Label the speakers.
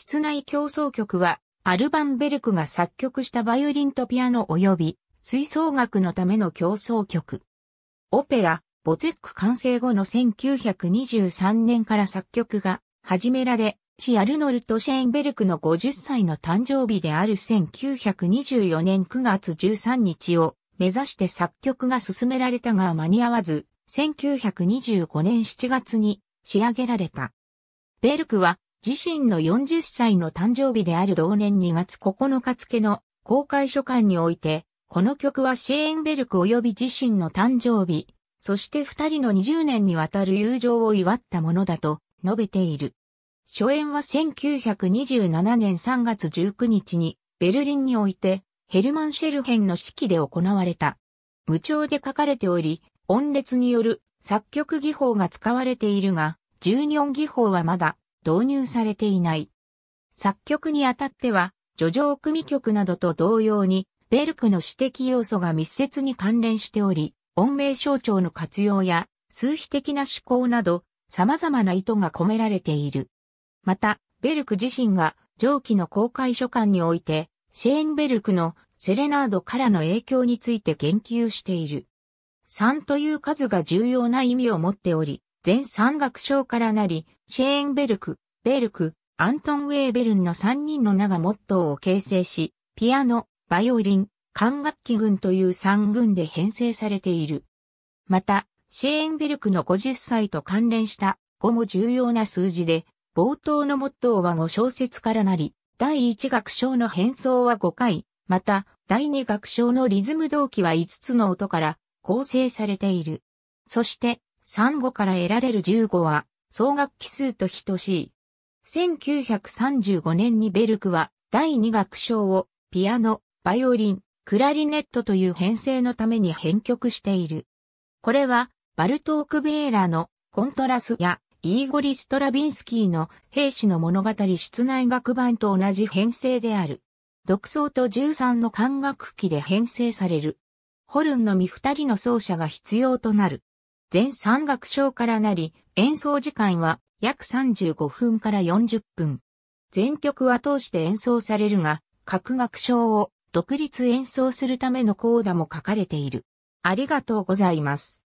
Speaker 1: 室内競争曲は、アルバンベルクが作曲したバイオリンとピアノ及び、吹奏楽のための競争曲。オペラ、ボゼック完成後の1923年から作曲が始められ、シアルノルト・シェーンベルクの50歳の誕生日である1924年9月13日を目指して作曲が進められたが間に合わず、1925年7月に仕上げられた。ベルクは自身の40歳の誕生日である同年2月9日付の公開書簡において、この曲はシェーンベルク及び自身の誕生日、そして二人の20年にわたる友情を祝ったものだと述べている。初演は1927年3月19日にベルリンにおいてヘルマン・シェルヘンの式で行われた。無調で書かれており、音列による作曲技法が使われているが、12音技法はまだ導入されていない。作曲にあたっては、叙情組曲などと同様に、ベルクの詩的要素が密接に関連しており、音名象徴の活用や、数比的な思考など、様々な意図が込められている。また、ベルク自身が上記の公開書簡において、シェーンベルクのセレナードからの影響について言及している。3という数が重要な意味を持っており、全3楽章からなり、シェーンベルク、ベルク、アントン・ウェーベルンの3人の名がモットーを形成し、ピアノ、バイオリン、管楽器群という3群で編成されている。また、シェーンベルクの50歳と関連した5も重要な数字で、冒頭のモットーは5小節からなり、第1楽章の変奏は5回、また、第2楽章のリズム動機は5つの音から構成されている。そして、3語から得られる15は、総学期数と等しい。1935年にベルクは第2楽章をピアノ、バイオリン、クラリネットという編成のために編曲している。これはバルトーク・ベーラのコントラスやイーゴリ・ストラビンスキーの兵士の物語室内楽版と同じ編成である。独奏と13の管楽器で編成される。ホルンの身2人の奏者が必要となる。全三楽章からなり、演奏時間は約35分から40分。全曲は通して演奏されるが、各楽章を独立演奏するためのコーダも書かれている。ありがとうございます。